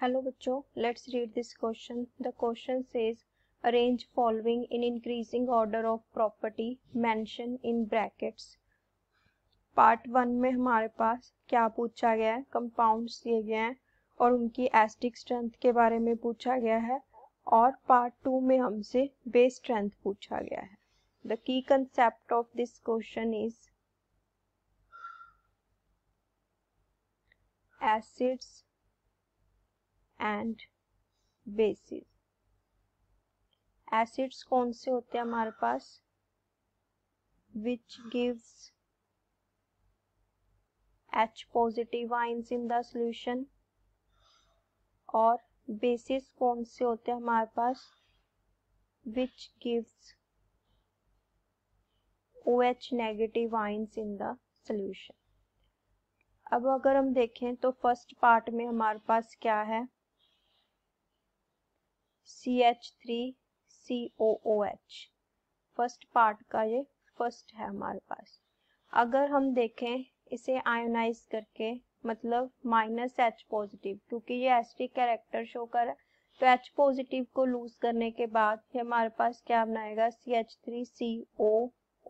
hello बच्चों let's read this question the question says arrange following in increasing order of property mention in brackets part one में हमारे पास क्या पूछा गया है कंपाउंड्स दिए गए हैं और उनकी एस्टिक स्ट्रेंथ के बारे में पूछा गया है और पार्ट टू में हमसे बेस स्ट्रेंथ पूछा गया है द की concept of this question is acids and bases acids कौन से होते हैं हमारे पास which gives H positive ions in the solution और बेसिस कौन से होते हैं हमारे पास which gives O H negative ions in the solution अब अगर हम देखें तो फर्स्ट पार्ट में हमारे पास क्या है C C H three O O H first part का ये फर्स्ट है हमारे पास अगर हम देखें इसे आयोनाइज करके मतलब माइनस एच पॉजिटिव क्योंकि ये एस टी कैरेक्टर शो कर तो एच पॉजिटिव को लूज करने के बाद ये हमारे पास क्या बनाएगा C H three C O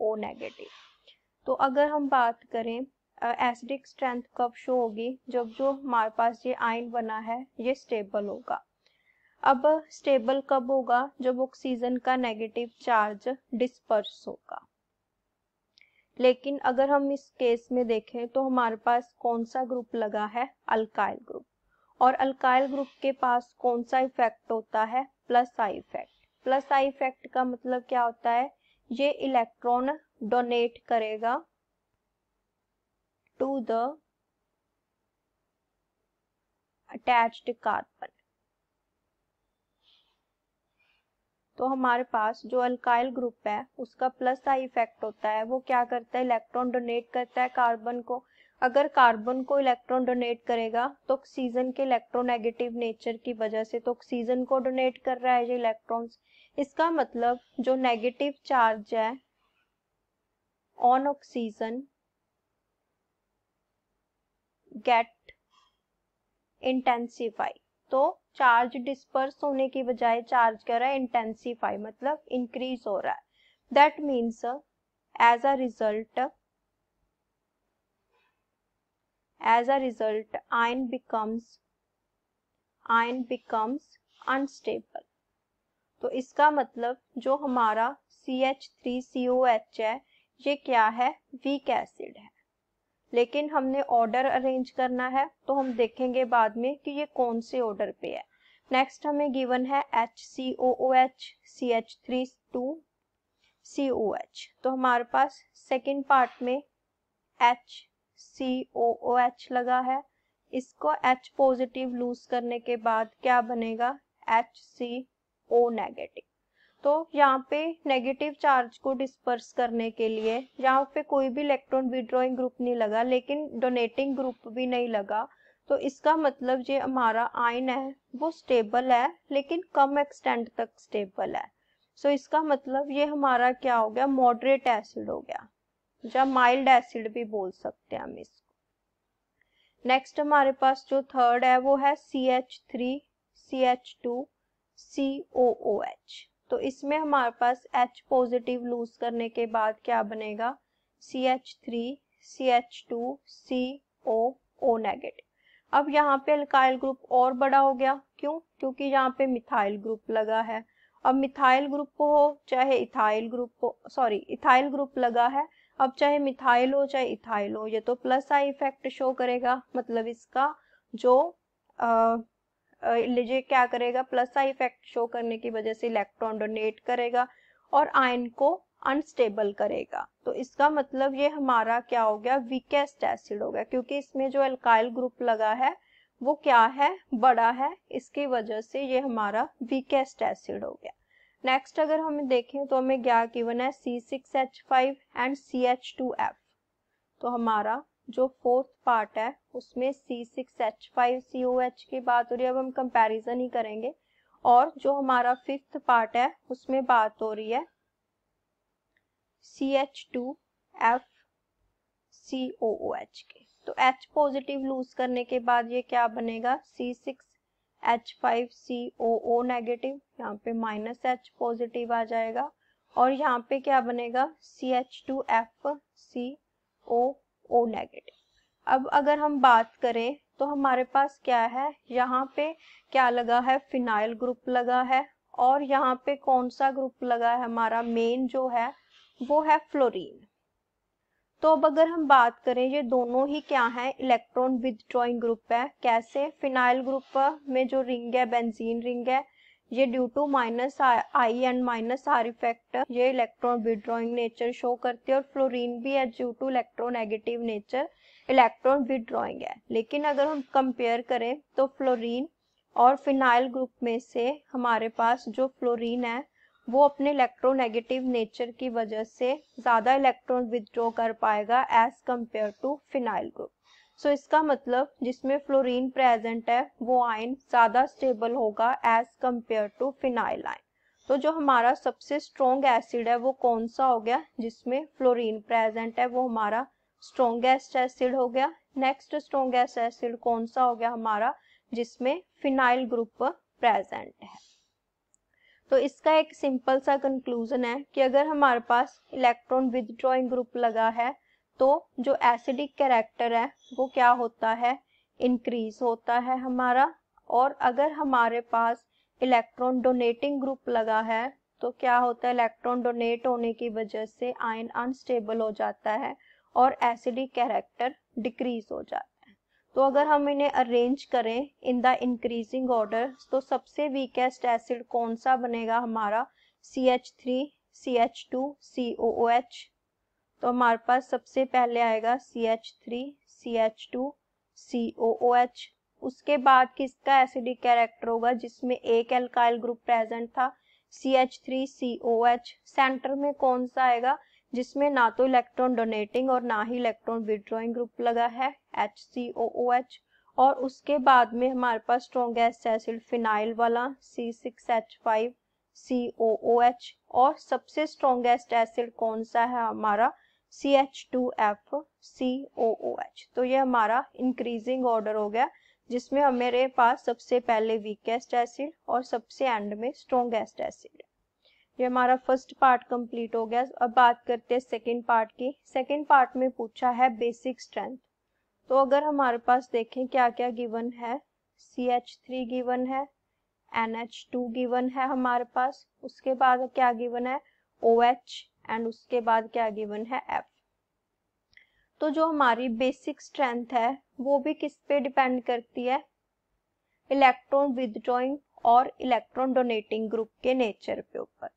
O negative तो अगर हम बात करें एसिडिक स्ट्रेंथ कब शो होगी जब जो हमारे पास ये आयन बना है ये स्टेबल होगा अब स्टेबल कब होगा जब ऑक्सीजन का नेगेटिव चार्ज डिस्पर्स होगा लेकिन अगर हम इस केस में देखें तो हमारे पास कौन सा ग्रुप लगा है अल्काइल ग्रुप और अल्काइल ग्रुप के पास कौन सा इफेक्ट होता है plus I effect plus I effect का मतलब क्या होता है ये इलेक्ट्रॉन डोनेट करेगा टू द अटैच्ड कार्बन तो हमारे पास जो अल्काइल ग्रुप है उसका प्लस का इफेक्ट होता है वो क्या करता है इलेक्ट्रॉन डोनेट करता है कार्बन को अगर कार्बन को इलेक्ट्रॉन डोनेट करेगा तो ऑक्सीजन के इलेक्ट्रोनेगेटिव नेचर की वजह से तो ऑक्सीजन को डोनेट कर रहा है ये इलेक्ट्रॉन्स इसका मतलब जो नेगेटिव चार्ज है ऑन ऑक्सीजन गेट इंटेंसिफाई तो चार्ज डिस्पर्स होने की बजाय चार्ज कर रहा है इंटेंसीफाई मतलब इंक्रीज हो रहा है that means as a result as a result ion becomes ion becomes unstable तो इसका मतलब जो हमारा C H three C O H है ये क्या है वीक एसिड है लेकिन हमने ऑर्डर अरेंज करना है तो हम देखेंगे बाद में कि ये कौन से ऑर्डर पे है नेक्स्ट हमें गिवन है H C O O H C H three two C O H तो हमारे पास सेकेंड पार्ट में H C O O H लगा है इसको एच पॉजिटिव लूज करने के बाद क्या बनेगा एच सी ओ नेगेटिव तो यहाँ पे नेगेटिव चार्ज को डिस्पर्स करने के लिए यहाँ पे कोई भी इलेक्ट्रॉन विड्रॉइंग ग्रुप नहीं लगा लेकिन डोनेटिंग ग्रुप भी नहीं लगा तो इसका मतलब जो हमारा आयन है वो स्टेबल है लेकिन कम एक्सटेंट तक स्टेबल है सो so, इसका मतलब ये हमारा क्या हो गया मॉडरेट एसिड हो गया या माइल्ड एसिड भी बोल सकते हैं हम इसको नेक्स्ट हमारे पास जो थर्ड है वो है C H three C H two C O O H तो इसमें हमारे पास H पॉजिटिव लूज करने के बाद क्या बनेगा C H three C H two C O O negative अब यहाँ पे अल्काइल ग्रुप और बड़ा हो गया क्यों क्योंकि यहाँ पे मिथाइल ग्रुप लगा है अब मिथाइल ग्रुप हो चाहे इथाइल ग्रुप हो सॉरी इथाइल ग्रुप लगा है अब चाहे मिथाइल हो चाहे इथाइल हो ये तो प्लस आई इफेक्ट शो करेगा मतलब इसका जो आ, लीजिए क्या करेगा प्लस का इफेक्ट शो करने की वजह से इलेक्ट्रॉन डोनेट करेगा और आयन को अनस्टेबल करेगा तो इसका मतलब ये हमारा क्या हो गया वीकेस्ट एसिड हो गया क्योंकि इसमें जो अल्काइल ग्रुप लगा है वो क्या है बड़ा है इसकी वजह से ये हमारा वीकेस्ट एसिड हो गया नेक्स्ट अगर हम देखें तो हमें क्या गिवन है C six H five and C H two F तो हमारा जो फोर्थ पार्ट है उसमें C six H five C O H की बात हो रही है अब हम कंपेरिजन ही करेंगे और जो हमारा फिफ्थ पार्ट है उसमें बात हो रही है C H two F C O O H की तो H पॉजिटिव लूज करने के बाद ये क्या बनेगा C six H five C O O negative यहाँ पे माइनस एच पॉजिटिव आ जाएगा और यहाँ पे क्या बनेगा C H two F C O O negative अब अगर हम बात करें तो हमारे पास क्या है यहाँ पे क्या लगा है फिनाइल ग्रुप लगा है और यहाँ पे कौन सा ग्रुप लगा है हमारा मेन जो है वो है फ्लोरीन तो अब अगर हम बात करें ये दोनों ही क्या है इलेक्ट्रॉन विदड्रॉइंग ग्रुप है कैसे फिनाइल ग्रुप में जो रिंग है बेंजीन रिंग है ये due to minus I and minus R effect ये इलेक्ट्रॉन विड्रॉइंग नेचर शो करती है और फ्लोरीन भी है due to electronegative nature electron withdrawing है लेकिन अगर हम कंपेयर करें तो फ्लोरीन और फिनाइल ग्रुप में से हमारे पास जो फ्लोरीन है वो अपने इलेक्ट्रोनेगेटिव नेचर की वजह से ज़्यादा इलेक्ट्रॉन विदड्रॉ कर पाएगा as compared to phenyl group so so, इसका मतलब जिसमें फ्लोरीन प्रेजेंट है वो आयन ज़्यादा स्टेबल होगा as compared to phenyl ion तो जो हमारा सबसे स्ट्रोंग एसिड है वो कौन सा हो गया जिसमें फ्लोरीन प्रेजेंट है वो हमारा स्ट्रोंगेस्ट एसिड हो गया नेक्स्ट स्ट्रोंगेस्ट एसिड कौन सा हो गया हमारा जिसमें फिनाइल ग्रुप प्रेजेंट है तो इसका एक सिंपल सा कंक्लूजन है कि अगर हमारे पास इलेक्ट्रॉन विदड्रॉइंग ग्रुप लगा है तो जो एसिडिक कैरेक्टर है वो क्या होता है इंक्रीज होता है हमारा और अगर हमारे पास इलेक्ट्रॉन डोनेटिंग ग्रुप लगा है तो क्या होता है इलेक्ट्रॉन डोनेट होने की वजह से आयन अनस्टेबल हो जाता है और एसिडिक कैरेक्टर डिक्रीज हो जाता है तो अगर हम इन्हें अरेंज करें इन द इंक्रीजिंग ऑर्डर तो सबसे वीकेस्ट एसिड कौन सा बनेगा हमारा C H three C H two C O H तो हमारे पास सबसे पहले आएगा C H three C H two C O O H उसके बाद किसका एसिडिक कैरेक्टर होगा जिसमें एक एल्काइल ग्रुप प्रेजेंट था C H three C O H centre में कौन सा आएगा जिसमें ना तो इलेक्ट्रॉन डोनेटिंग और ना ही इलेक्ट्रॉन विड्रॉइंग ग्रुप लगा है H C O O H और उसके बाद में हमारे पास स्ट्रॉन्गेस्ट एसिड फिनाइल वाला C six H five C O O H और सबसे स्ट्रॉन्गेस्ट एसिड कौन सा है हमारा C H two F C O O H तो ये हमारा इंक्रीजिंग ऑर्डर हो गया जिसमें हमारे पास सबसे पहले वीकेस्ट एसिड और सबसे एंड में स्ट्रोंगेस्ट एसिड ये हमारा फर्स्ट पार्ट कंप्लीट हो गया अब बात करते हैं सेकेंड पार्ट की सेकेंड पार्ट में पूछा है बेसिक स्ट्रेंथ तो अगर हमारे पास देखें क्या क्या गिवन है सी एच थ्री गिवन है एन एच टू गिवन है हमारे पास उसके बाद क्या गिवन है ओ OH, एच एंड उसके बाद क्या गिवन है एफ तो जो हमारी बेसिक स्ट्रेंथ है वो भी किस पे डिपेंड करती है इलेक्ट्रॉन विदड्रॉइंग और इलेक्ट्रॉन डोनेटिंग ग्रुप के नेचर के ऊपर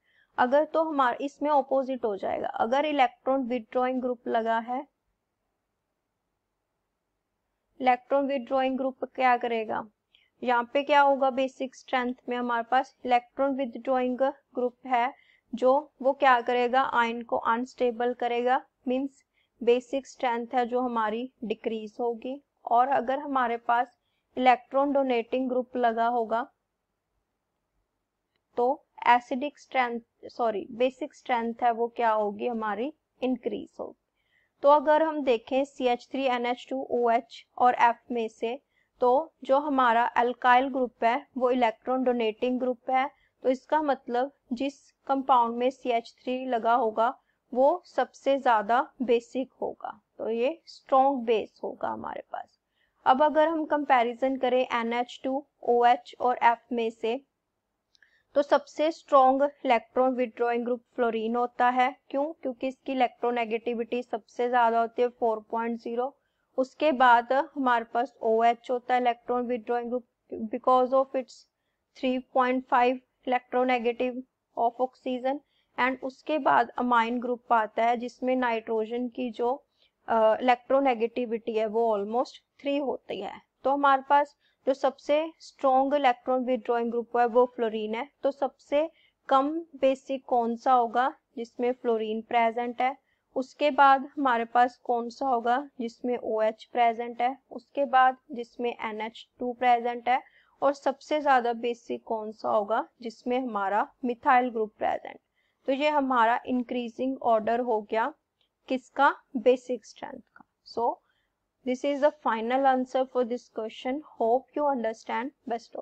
अगर तो हमारे इसमें ऑपोजिट हो जाएगा अगर इलेक्ट्रॉन विदड्रॉइंग ग्रुप लगा है इलेक्ट्रॉन विदड्रॉइंग ग्रुप क्या करेगा यहाँ पे क्या होगा बेसिक स्ट्रेंथ में हमारे पास इलेक्ट्रॉन विदड्रॉइंग ग्रुप है जो वो क्या करेगा आयन को अनस्टेबल करेगा मीन्स बेसिक स्ट्रेंथ है जो हमारी डिक्रीज होगी और अगर हमारे पास इलेक्ट्रॉन डोनेटिंग ग्रुप लगा होगा तो acidic strength sorry basic strength है वो क्या होगी हमारी इंक्रीज होगी तो अगर हम देखें C H three N H two O H और एफ में से तो जो हमारा एल्काइल ग्रुप है वो इलेक्ट्रॉन डोनेटिंग ग्रुप है तो इसका मतलब जिस कंपाउंड में सी एच थ्री लगा होगा वो सबसे ज़्यादा बेसिक होगा तो ये स्ट्रॉन्ग बेस होगा हमारे पास अब अगर हम कंपैरिजन करें N H two O H और एफ में से तो सबसे strong electron withdrawing group fluorine होता है क्यों क्योंकि इसकी इलेक्ट्रोनेगेटिविटी सबसे ज़्यादा होती है 4.0 उसके बाद हमारे पास ओ OH होता है electron withdrawing group because of its 3.5 electronegative of oxygen and उसके बाद अमाइन ग्रुप आता है जिसमें नाइट्रोजन की जो इलेक्ट्रोनेगेटिविटी uh, है वो ऑलमोस्ट थ्री होती है तो हमारे पास जो सबसे स्ट्रॉन्ग इलेक्ट्रॉन विद्रॉइंग ग्रुप है वो फ्लोरीन है तो सबसे कम बेसिक कौन सा होगा जिसमें फ्लोरीन प्रेजेंट है उसके बाद हमारे पास कौन सा होगा जिसमें ओ OH प्रेजेंट है उसके बाद जिसमें एन प्रेजेंट है और सबसे ज़्यादा बेसिक कौन सा होगा जिसमें हमारा मिथाइल ग्रुप प्रेजेंट तो ये हमारा इंक्रीजिंग ऑर्डर हो गया किसका बेसिक स्ट्रेंथ का so this is the final answer for this question hope you understand best